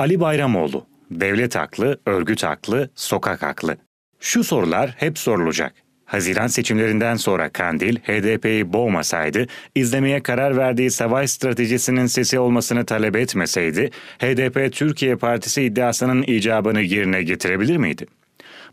Ali Bayramoğlu, devlet haklı, örgüt haklı, sokak haklı. Şu sorular hep sorulacak. Haziran seçimlerinden sonra Kandil, HDP'yi boğmasaydı, izlemeye karar verdiği savaş stratejisinin sesi olmasını talep etmeseydi, HDP Türkiye Partisi iddiasının icabını yerine getirebilir miydi?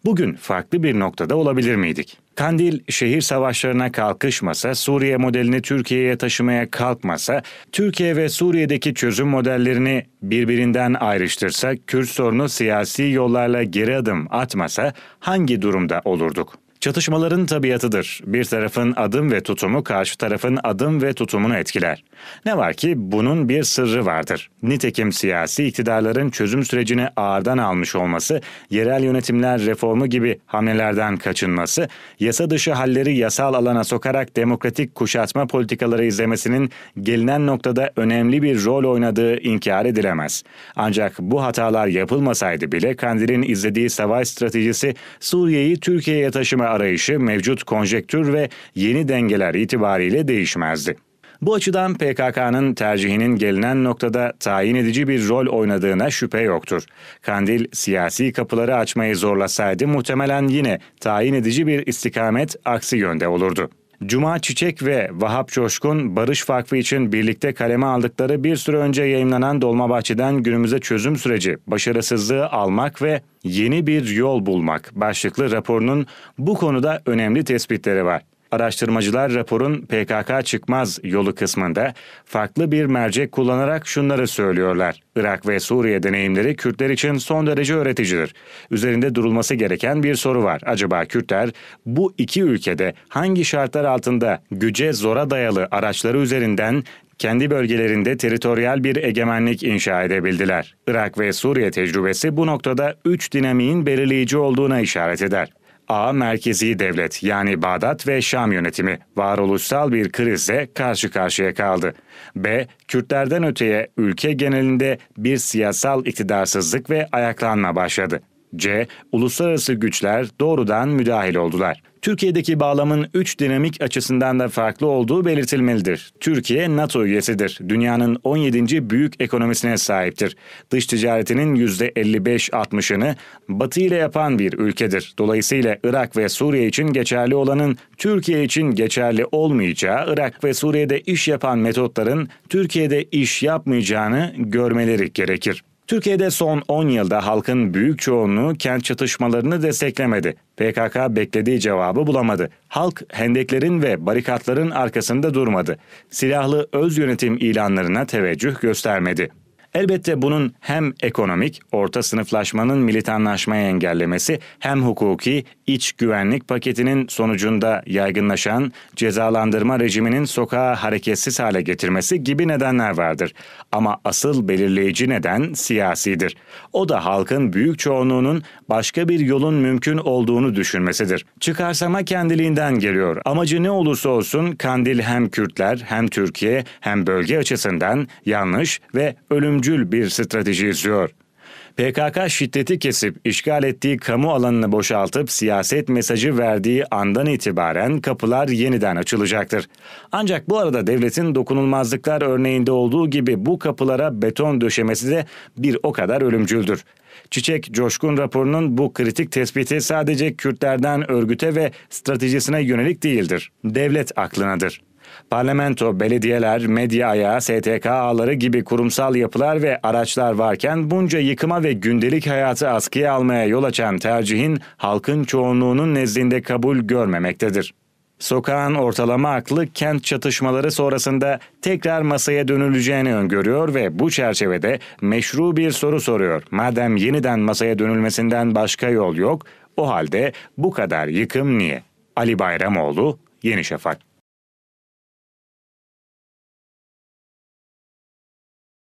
bugün farklı bir noktada olabilir miydik? Kandil şehir savaşlarına kalkışmasa, Suriye modelini Türkiye'ye taşımaya kalkmasa, Türkiye ve Suriye'deki çözüm modellerini birbirinden ayrıştırsa, Kürt sorunu siyasi yollarla geri adım atmasa hangi durumda olurduk? Çatışmaların tabiatıdır. Bir tarafın adım ve tutumu karşı tarafın adım ve tutumunu etkiler. Ne var ki bunun bir sırrı vardır. Nitekim siyasi iktidarların çözüm sürecini ağırdan almış olması, yerel yönetimler reformu gibi hamlelerden kaçınması, yasa dışı halleri yasal alana sokarak demokratik kuşatma politikaları izlemesinin gelinen noktada önemli bir rol oynadığı inkar edilemez. Ancak bu hatalar yapılmasaydı bile Kandil'in izlediği savaş stratejisi Suriye'yi Türkiye'ye taşıma arayışı mevcut konjektür ve yeni dengeler itibariyle değişmezdi. Bu açıdan PKK'nın tercihinin gelinen noktada tayin edici bir rol oynadığına şüphe yoktur. Kandil siyasi kapıları açmayı zorlasaydı muhtemelen yine tayin edici bir istikamet aksi yönde olurdu. Cuma Çiçek ve Vahap Coşkun Barış Vakfı için birlikte kaleme aldıkları bir süre önce yayınlanan Dolmabahçe'den günümüze çözüm süreci, başarısızlığı almak ve yeni bir yol bulmak başlıklı raporunun bu konuda önemli tespitleri var. Araştırmacılar raporun PKK çıkmaz yolu kısmında farklı bir mercek kullanarak şunları söylüyorlar. Irak ve Suriye deneyimleri Kürtler için son derece öğreticidir. Üzerinde durulması gereken bir soru var. Acaba Kürtler bu iki ülkede hangi şartlar altında güce zora dayalı araçları üzerinden kendi bölgelerinde teritoryal bir egemenlik inşa edebildiler. Irak ve Suriye tecrübesi bu noktada üç dinamiğin belirleyici olduğuna işaret eder. A. Merkezi devlet yani Bağdat ve Şam yönetimi varoluşsal bir krizle karşı karşıya kaldı. B. Kürtlerden öteye ülke genelinde bir siyasal iktidarsızlık ve ayaklanma başladı. C. Uluslararası güçler doğrudan müdahil oldular. Türkiye'deki bağlamın üç dinamik açısından da farklı olduğu belirtilmelidir. Türkiye NATO üyesidir. Dünyanın 17. büyük ekonomisine sahiptir. Dış ticaretinin %55-60'ını Batı ile yapan bir ülkedir. Dolayısıyla Irak ve Suriye için geçerli olanın Türkiye için geçerli olmayacağı, Irak ve Suriye'de iş yapan metotların Türkiye'de iş yapmayacağını görmeleri gerekir. Türkiye'de son 10 yılda halkın büyük çoğunluğu kent çatışmalarını desteklemedi. PKK beklediği cevabı bulamadı. Halk hendeklerin ve barikatların arkasında durmadı. Silahlı öz yönetim ilanlarına teveccüh göstermedi. Elbette bunun hem ekonomik, orta sınıflaşmanın militanlaşmayı engellemesi, hem hukuki, iç güvenlik paketinin sonucunda yaygınlaşan cezalandırma rejiminin sokağa hareketsiz hale getirmesi gibi nedenler vardır. Ama asıl belirleyici neden siyasidir. O da halkın büyük çoğunluğunun başka bir yolun mümkün olduğunu düşünmesidir. Çıkarsama kendiliğinden geliyor. Amacı ne olursa olsun Kandil hem Kürtler hem Türkiye hem bölge açısından yanlış ve ölümcül ölümcül bir strateji izliyor. PKK şiddeti kesip işgal ettiği kamu alanını boşaltıp siyaset mesajı verdiği andan itibaren kapılar yeniden açılacaktır. Ancak bu arada devletin dokunulmazlıklar örneğinde olduğu gibi bu kapılara beton döşemesi de bir o kadar ölümcüldür. Çiçek Coşkun raporunun bu kritik tespiti sadece Kürtlerden örgüte ve stratejisine yönelik değildir. Devlet aklınadır. Parlamento, belediyeler, medya ayağı, STK ağları gibi kurumsal yapılar ve araçlar varken bunca yıkıma ve gündelik hayatı askıya almaya yol açan tercihin halkın çoğunluğunun nezdinde kabul görmemektedir. Sokağın ortalama aklı kent çatışmaları sonrasında tekrar masaya dönüleceğini öngörüyor ve bu çerçevede meşru bir soru soruyor. Madem yeniden masaya dönülmesinden başka yol yok, o halde bu kadar yıkım niye? Ali Bayramoğlu, Yeni Şafak